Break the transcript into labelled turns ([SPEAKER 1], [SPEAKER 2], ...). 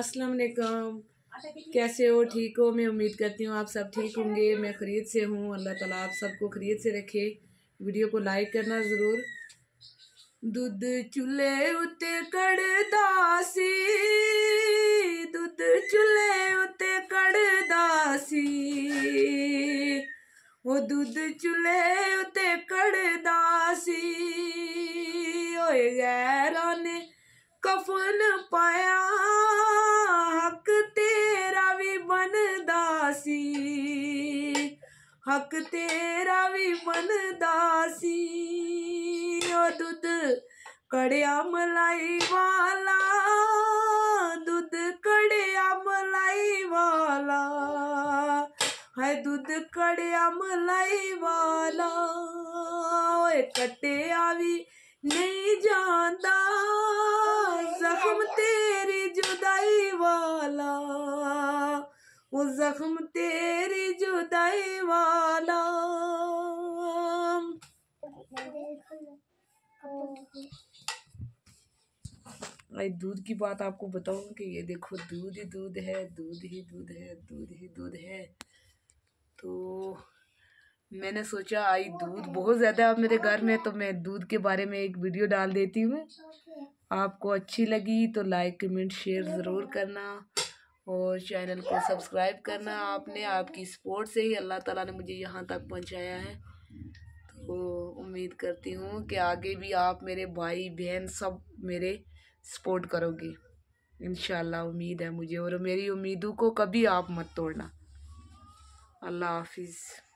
[SPEAKER 1] अस्सलाम वालेकुम कैसे हो ठीक हो मैं उम्मीद करती हूँ आप सब ठीक होंगे मैं खरीद से हूँ अल्लाह ताला आप सबको खरीद से रखे वीडियो को लाइक करना ज़रूर दूध चूल्हे उत्ते कड़दा
[SPEAKER 2] सी दूध चूल्हे उत्ते कड़दा सी वो दूध चूल्हे उत्ते कड़दा सी होए गए कफन पाया हक तेरा भी बन दासी हक तेरा भी बन दासी ओ दूध कड़िया मलाई वाला दूध कड़िया मलाई वाला है दूध कड़िया मलाई वाला ओए कटे आवी नहीं वाला वो जख्म तेरी जुदाई वाला
[SPEAKER 1] भाई दूध की बात आपको बताऊं कि ये देखो दूध ही दूध है दूध ही दूध है दूध ही दूध है तो मैंने सोचा आई दूध बहुत ज़्यादा अब मेरे घर में तो मैं दूध के बारे में एक वीडियो डाल देती हूँ आपको अच्छी लगी तो लाइक कमेंट शेयर ज़रूर करना और चैनल को सब्सक्राइब करना आपने आपकी सपोर्ट से ही अल्लाह ताला ने मुझे यहाँ तक पहुँचाया है तो उम्मीद करती हूँ कि आगे भी आप मेरे भाई बहन सब मेरे सपोर्ट करोगे इन उम्मीद है मुझे और मेरी उम्मीदों को कभी आप मत तोड़ना अल्लाह हाफिज़